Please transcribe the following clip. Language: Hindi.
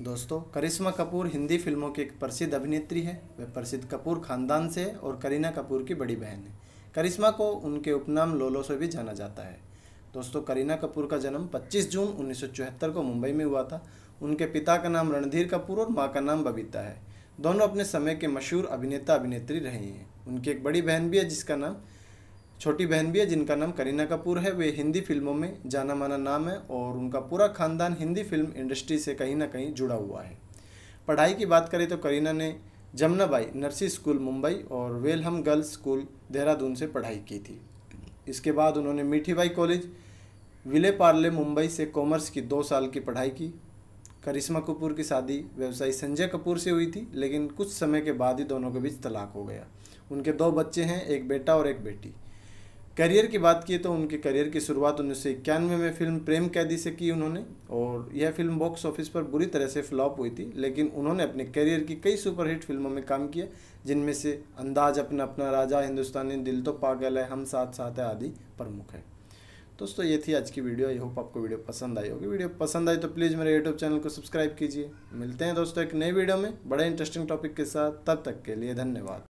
दोस्तों करिश्मा कपूर हिंदी फिल्मों की एक प्रसिद्ध अभिनेत्री है वह प्रसिद्ध कपूर खानदान से है और करीना कपूर की बड़ी बहन है करिश्मा को उनके उपनाम लोलो से भी जाना जाता है दोस्तों करीना कपूर का जन्म 25 जून उन्नीस को मुंबई में हुआ था उनके पिता का नाम रणधीर कपूर और माँ का नाम बबीता है दोनों अपने समय के मशहूर अभिनेता अभिनेत्री रहे हैं उनकी एक बड़ी बहन भी है जिसका नाम छोटी बहन भी है जिनका नाम करीना कपूर है वे हिंदी फिल्मों में जाना माना नाम है और उनका पूरा खानदान हिंदी फिल्म इंडस्ट्री से कहीं ना कहीं जुड़ा हुआ है पढ़ाई की बात करें तो करीना ने जमुनाबाई नर्सी स्कूल मुंबई और वेलहम गर्ल्स स्कूल देहरादून से पढ़ाई की थी इसके बाद उन्होंने मीठीबाई कॉलेज विले पार्ले मुंबई से कॉमर्स की दो साल की पढ़ाई की करिश्मा कपूर की शादी व्यवसायी संजय कपूर से हुई थी लेकिन कुछ समय के बाद ही दोनों के बीच तलाक हो गया उनके दो बच्चे हैं एक बेटा और एक बेटी करियर की बात की तो उनके करियर की शुरुआत उन्नीस सौ इक्यानवे में फिल्म प्रेम कैदी से की उन्होंने और यह फिल्म बॉक्स ऑफिस पर बुरी तरह से फ्लॉप हुई थी लेकिन उन्होंने अपने करियर की कई सुपरहिट फिल्मों में काम किया जिनमें से अंदाज अपना अपना राजा हिंदुस्तानी दिल तो पागल है हम साथ साथ है आदि प्रमुख है दोस्तों ये थी आज की वीडियो आई होप आपको वीडियो पसंद आई होगी वीडियो पसंद आई तो प्लीज़ मेरे यूट्यूब चैनल को सब्सक्राइब कीजिए मिलते हैं दोस्तों एक नई वीडियो में बड़े इंटरेस्टिंग टॉपिक के साथ तब तक के लिए धन्यवाद